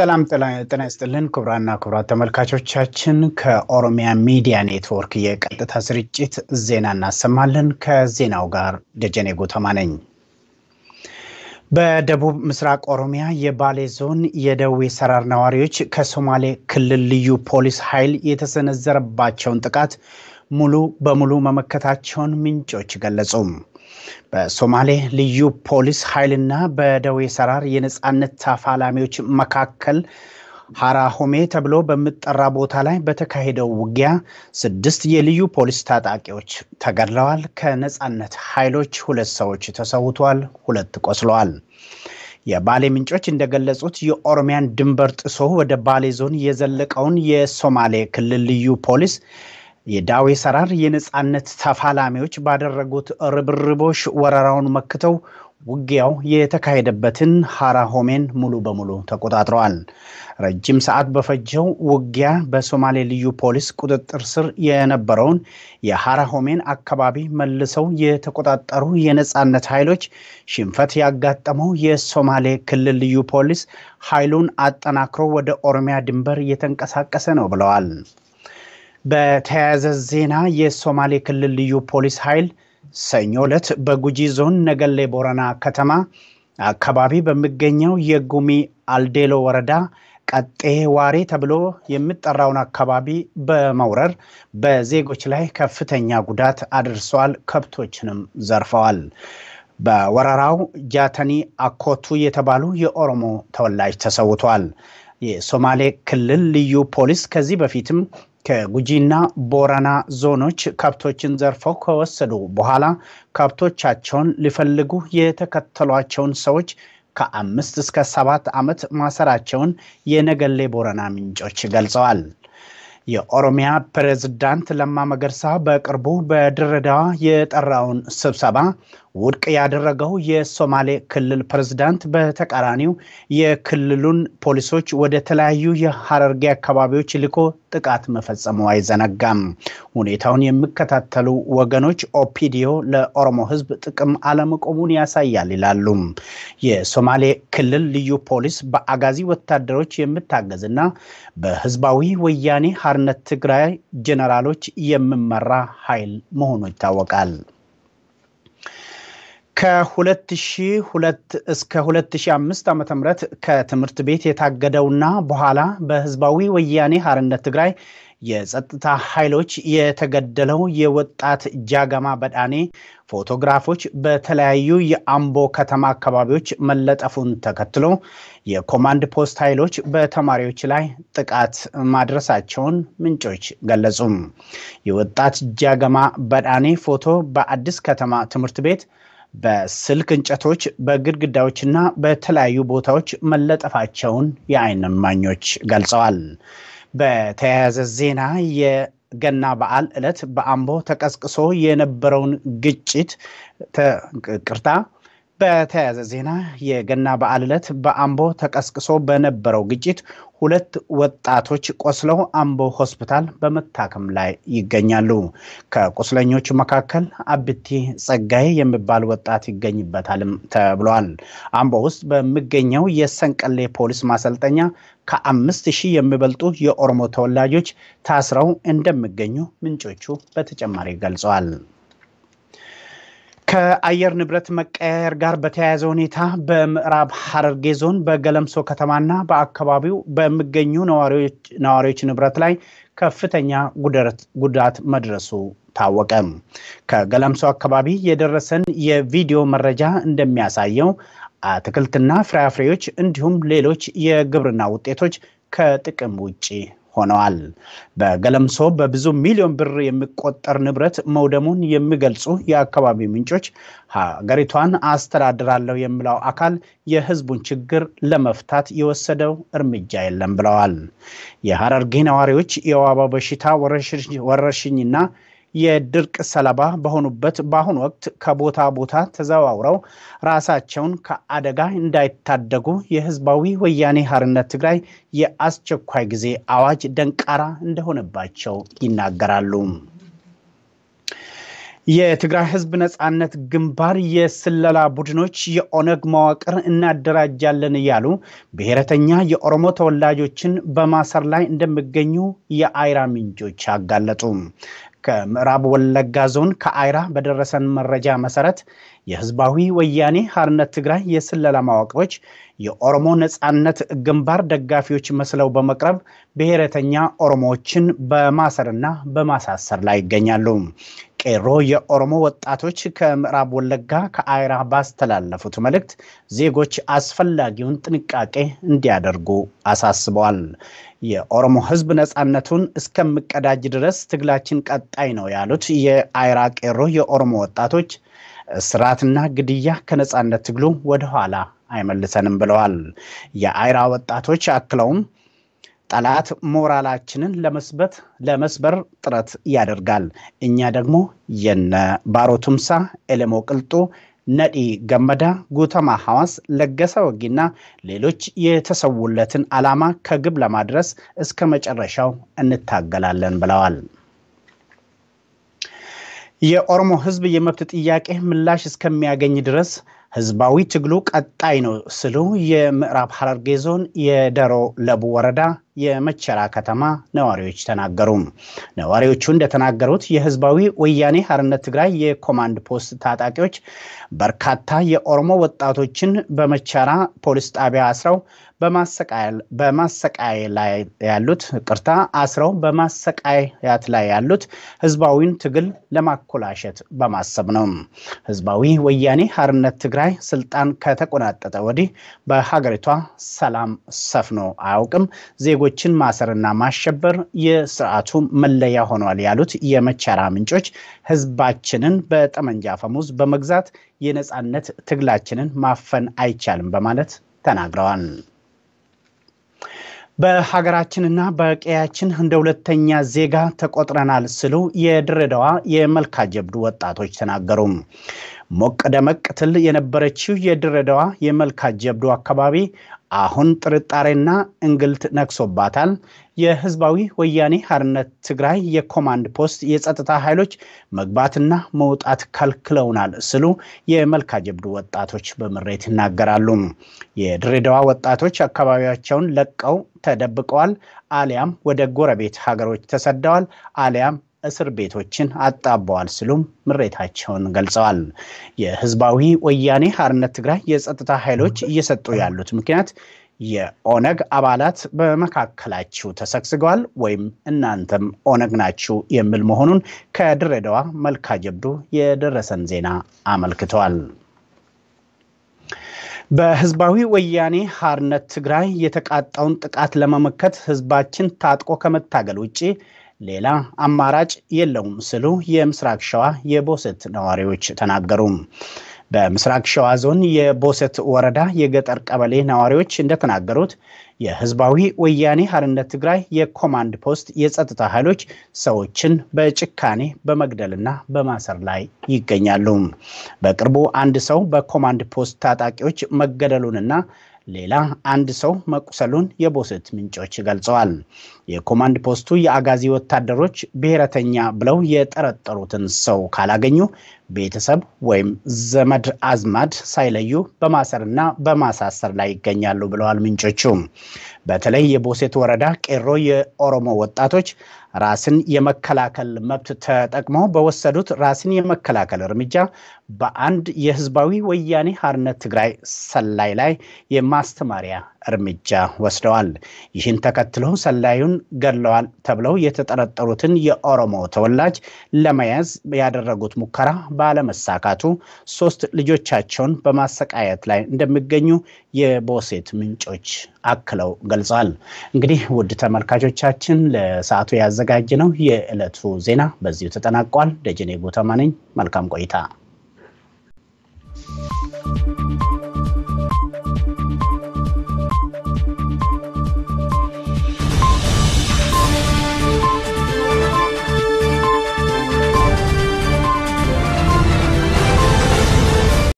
ሰላም ጤና ይስጥልን ክቡራና ክቡራት ተመልካቾቻችን፣ ከኦሮሚያ ሚዲያ ኔትወርክ የቀጥታ ስርጭት ዜና እናሰማለን። ከዜናው ጋር ደጀኔ ጎተማ ነኝ። በደቡብ ምስራቅ ኦሮሚያ የባሌ ዞን የደዌ ሰራር ነዋሪዎች ከሶማሌ ክልል ልዩ ፖሊስ ኃይል የተሰነዘረባቸውን ጥቃት ሙሉ በሙሉ መመከታቸውን ምንጮች ገለጹም። በሶማሌ ልዩ ፖሊስ ኃይልና በደዌ ሰራር የነፃነት ተፋላሚዎች መካከል ሀራሆሜ ሆሜ ተብሎ በሚጠራ ቦታ ላይ በተካሄደው ውጊያ ስድስት የልዩ ፖሊስ ታጣቂዎች ተገድለዋል። ከነፃነት ኃይሎች ሁለት ሰዎች ተሰውተዋል፣ ሁለት ቆስለዋል። የባሌ ምንጮች እንደገለጹት የኦሮሚያን ድንበር ጥሶ ወደ ባሌ ዞን የዘለቀውን የሶማሌ ክልል ልዩ ፖሊስ የዳዌ ሰራር የነፃነት ተፋላሚዎች ባደረጉት ርብርቦች ወረራውን መክተው ውጊያው የተካሄደበትን ሃራሆሜን ሙሉ በሙሉ ተቆጣጥረዋል። ረጅም ሰዓት በፈጀው ውጊያ በሶማሌ ልዩ ፖሊስ ቁጥጥር ስር የነበረውን የሃራሆሜን አካባቢ መልሰው የተቆጣጠሩ የነፃነት ኃይሎች ሽንፈት ያጋጠመው የሶማሌ ክልል ልዩ ፖሊስ ኃይሉን አጠናክሮ ወደ ኦሮሚያ ድንበር እየተንቀሳቀሰ ነው ብለዋል። በተያያዘ ዜና የሶማሌ ክልል ልዩ ፖሊስ ኃይል ሰኞ ዕለት በጉጂ ዞን ነገሌ ቦረና ከተማ አካባቢ በሚገኘው የጉሚ አልዴሎ ወረዳ ቀጤ ዋሬ ተብሎ የሚጠራውን አካባቢ በመውረር በዜጎች ላይ ከፍተኛ ጉዳት አድርሰዋል። ከብቶችንም ዘርፈዋል። በወረራው ጃተኒ አኮቱ የተባሉ የኦሮሞ ተወላጅ ተሰውቷል። የሶማሌ ክልል ልዩ ፖሊስ ከዚህ በፊትም ከጉጂና ቦረና ዞኖች ከብቶችን ዘርፈው ከወሰዱ በኋላ ከብቶቻቸውን ሊፈልጉ የተከተሏቸውን ሰዎች ከአምስት እስከ ሰባት ዓመት ማሰራቸውን የነገሌ ቦረና ምንጮች ገልጸዋል። የኦሮሚያ ፕሬዝዳንት ለማ መገርሳ በቅርቡ በድሬዳዋ የጠራውን ስብሰባ ውድቅ ያደረገው የሶማሌ ክልል ፕሬዝዳንት በተቃራኒው የክልሉን ፖሊሶች ወደ ተለያዩ የሀረርጌ አካባቢዎች ልኮ ጥቃት መፈጸሙ አይዘነጋም። ሁኔታውን የሚከታተሉ ወገኖች ኦፒዲዮ ለኦሮሞ ሕዝብ ጥቅም አለመቆሙን ያሳያል ይላሉ። የሶማሌ ክልል ልዩ ፖሊስ በአጋዚ ወታደሮች የምታገዝና በህዝባዊ ወያኔ ሀርነት ትግራይ ጀነራሎች የምመራ ኃይል መሆኑ ይታወቃል። ከ2002 እስከ 2005 ዓ ም ከትምህርት ቤት የታገደውና በኋላ በህዝባዊ ወያኔ ሀርነት ትግራይ የጸጥታ ኃይሎች የተገደለው የወጣት ጃገማ በዳኔ ፎቶግራፎች በተለያዩ የአምቦ ከተማ አካባቢዎች መለጠፉን ተከትሎ የኮማንድ ፖስት ኃይሎች በተማሪዎች ላይ ጥቃት ማድረሳቸውን ምንጮች ገለጹ። የወጣት ጃገማ በዳኔ ፎቶ በአዲስ ከተማ ትምህርት ቤት በስልክ እንጨቶች በግድግዳዎችና በተለያዩ ቦታዎች መለጠፋቸውን የዓይን እማኞች ገልጸዋል። በተያያዘ ዜና የገና በዓል ዕለት በአምቦ ተቀስቅሶ የነበረውን ግጭት ቅርታ በተያያዘ ዜና የገና በዓል ዕለት በአምቦ ተቀስቅሶ በነበረው ግጭት ሁለት ወጣቶች ቆስለው አምቦ ሆስፒታል በመታከም ላይ ይገኛሉ። ከቁስለኞቹ መካከል አብቲ ጸጋይ የሚባል ወጣት ይገኝበታልም ተብሏል። አምቦ ውስጥ በሚገኘው የሰንቀሌ ፖሊስ ማሰልጠኛ ከአምስት ሺህ የሚበልጡ የኦሮሞ ተወላጆች ታስረው እንደሚገኙ ምንጮቹ በተጨማሪ ገልጸዋል። ከአየር ንብረት መቀያየር ጋር በተያያዘ ሁኔታ በምዕራብ ሐረርጌ ዞን በገለምሶ ከተማና በአካባቢው በሚገኙ ነዋሪዎች ንብረት ላይ ከፍተኛ ጉዳት መድረሱ ታወቀ። ከገለምሶ አካባቢ የደረሰን የቪዲዮ መረጃ እንደሚያሳየው አትክልትና ፍራፍሬዎች እንዲሁም ሌሎች የግብርና ውጤቶች ከጥቅም ውጭ ሆነዋል። በገለምሶ በብዙ ሚሊዮን ብር የሚቆጠር ንብረት መውደሙን የሚገልጹ የአካባቢ ምንጮች ሀገሪቷን አስተዳድራለሁ የሚለው አካል የህዝቡን ችግር ለመፍታት የወሰደው እርምጃ የለም ብለዋል። የሀረርጌ ነዋሪዎች የወባ በሽታ ወረርሽኝና የድርቅ ሰለባ በሆኑበት በአሁኑ ወቅት ከቦታ ቦታ ተዘዋውረው ራሳቸውን ከአደጋ እንዳይታደጉ የህዝባዊ ወያኔ ሀርነት ትግራይ የአስቸኳይ ጊዜ አዋጅ ደንቃራ እንደሆነባቸው ይናገራሉ። የትግራይ ህዝብ ነጻነት ግንባር የስለላ ቡድኖች የኦነግ መዋቅር እናደራጃለን እያሉ ብሔረተኛ የኦሮሞ ተወላጆችን በማሰር ላይ እንደሚገኙ የአይራ ምንጮች አጋለጡ። ከምዕራብ ወለጋ ዞን ከአይራ በደረሰን መረጃ መሰረት የህዝባዊ ወያኔ ሀርነት ትግራይ የስለላ ማዋቅሮች የኦሮሞ ነፃነት ግንባር ደጋፊዎች መስለው በመቅረብ ብሔረተኛ ኦሮሞዎችን በማሰርና በማሳሰር ላይ ይገኛሉ። ቄሮ የኦሮሞ ወጣቶች ከምዕራብ ወለጋ ከአይራ ባስተላለፉት መልእክት ዜጎች አስፈላጊውን ጥንቃቄ እንዲያደርጉ አሳስበዋል። የኦሮሞ ሕዝብ ነፃነቱን እስከምቀዳጅ ድረስ ትግላችን ቀጣይ ነው ያሉት የአይራ ቄሮ የኦሮሞ ወጣቶች እስራትና ግድያ ከነፃነት ትግሉ ወደኋላ አይመልሰንም ብለዋል። የአይራ ወጣቶች አክለውም ጠላት ሞራላችንን ለመስበት ለመስበር ጥረት ያደርጋል። እኛ ደግሞ የነ ባሮ ቱምሳ፣ ኤለሞ ቅልጡ፣ ነዲ ገመዳ፣ ጉተማ ሐዋስ፣ ለገሰ ወጊና ሌሎች የተሰውለትን ዓላማ ከግብ ለማድረስ እስከ መጨረሻው እንታገላለን ብለዋል። የኦሮሞ ሕዝብ የመብት ጥያቄ ምላሽ እስከሚያገኝ ድረስ ህዝባዊ ትግሉ ቀጣይ ነው ስሉ የምዕራብ ሐረርጌ ዞን የደሮ ለቡ ወረዳ የመቸራ ከተማ ነዋሪዎች ተናገሩ። ነዋሪዎቹ እንደተናገሩት የህዝባዊ ወያኔ ሐርነት ትግራይ የኮማንድ ፖስት ታጣቂዎች በርካታ የኦሮሞ ወጣቶችን በመቸራ ፖሊስ ጣቢያ አስረው በማሰቃይ ላይ ያሉት ቅርታ አስረው በማሰቃያት ላይ ያሉት ህዝባዊን ትግል ለማኮላሸት በማሰብ ነው። ህዝባዊ ወያኔ ሀርነት ትግራይ ስልጣን ከተቆናጠጠ ወዲህ በሀገሪቷ ሰላም ሰፍኖ አያውቅም። ዜጎችን ማሰርና ማሸበር የስርዓቱ መለያ ሆኗል ያሉት የመቻራ ምንጮች ህዝባችንን በጠመንጃ ፈሙዝ በመግዛት የነፃነት ትግላችንን ማፈን አይቻልም በማለት ተናግረዋል። በሀገራችንና በቀያችን እንደ ሁለተኛ ዜጋ ተቆጥረናል ሲሉ የድሬዳዋ የመልካ ጀብዱ ወጣቶች ተናገሩ። ሞቅ ደመቅ ትል የነበረችው የድሬዳዋ የመልካ ጀብዱ አካባቢ አሁን ጥርጣሬና እንግልት ነክሶባታል። የህዝባዊ ወያኔ ሓርነት ትግራይ የኮማንድ ፖስት የጸጥታ ኃይሎች መግባትና መውጣት ከልክለውናል ስሉ የመልካ ጀብዱ ወጣቶች በምሬት ይናገራሉ። የድሬዳዋ ወጣቶች አካባቢያቸውን ለቀው ተደብቀዋል፣ አሊያም ወደ ጎረቤት ሀገሮች ተሰደዋል፣ አሊያም እስር ቤቶችን አጣበዋል ሲሉም ምሬታቸውን ገልጸዋል። የህዝባዊ ወያኔ ሀርነት ትግራይ የጸጥታ ኃይሎች እየሰጡ ያሉት ምክንያት የኦነግ አባላት በመካከላችሁ ተሰግስገዋል ወይም እናንተም ኦነግ ናችሁ የሚል መሆኑን ከድሬዳዋ መልካ ጀብዱ የደረሰን ዜና አመልክተዋል። በህዝባዊ ወያኔ ሀርነት ትግራይ የተቃጣውን ጥቃት ለመመከት ህዝባችን ታጥቆ ከመታገል ውጭ ሌላ አማራጭ የለውም ስሉ የምስራቅ ሸዋ የቦሰት ነዋሪዎች ተናገሩ። በምስራቅ ሸዋ ዞን የቦሰት ወረዳ የገጠር ቀበሌ ነዋሪዎች እንደተናገሩት የህዝባዊ ወያኔ ሀርነት ትግራይ የኮማንድ ፖስት የጸጥታ ኃይሎች ሰዎችን በጭካኔ በመግደልና በማሰር ላይ ይገኛሉ። በቅርቡ አንድ ሰው በኮማንድ ፖስት ታጣቂዎች መገደሉንና ሌላ አንድ ሰው መቁሰሉን የቦሴት ምንጮች ገልጸዋል። የኮማንድ ፖስቱ የአጋዚ ወታደሮች ብሔረተኛ ብለው የጠረጠሩትን ሰው ካላገኙ ቤተሰብ ወይም ዘመድ አዝማድ ሳይለዩ በማሰርና በማሳሰር ላይ ይገኛሉ ብለዋል ምንጮቹ። በተለይ የቦሴት ወረዳ ቄሮ የኦሮሞ ወጣቶች ራስን የመከላከል መብት ተጠቅመው በወሰዱት ራስን የመከላከል እርምጃ በአንድ የህዝባዊ ወያኔ ሓርነት ትግራይ ሰላይ ላይ የማስተማሪያ እርምጃ ወስደዋል። ይህን ተከትሎ ሰላዩን ገድለዋል ተብለው የተጠረጠሩትን የኦሮሞ ተወላጅ ለመያዝ ያደረጉት ሙከራ ባለመሳካቱ ሶስት ልጆቻቸውን በማሰቃየት ላይ እንደሚገኙ የቦሴት ምንጮች አክለው ገልጸዋል። እንግዲህ ውድ ተመልካቾቻችን ለሰዓቱ ያዘጋጅ ነው የዕለቱ ዜና በዚሁ ተጠናቋል። ደጀኔ ጉተማ ነኝ። መልካም ቆይታ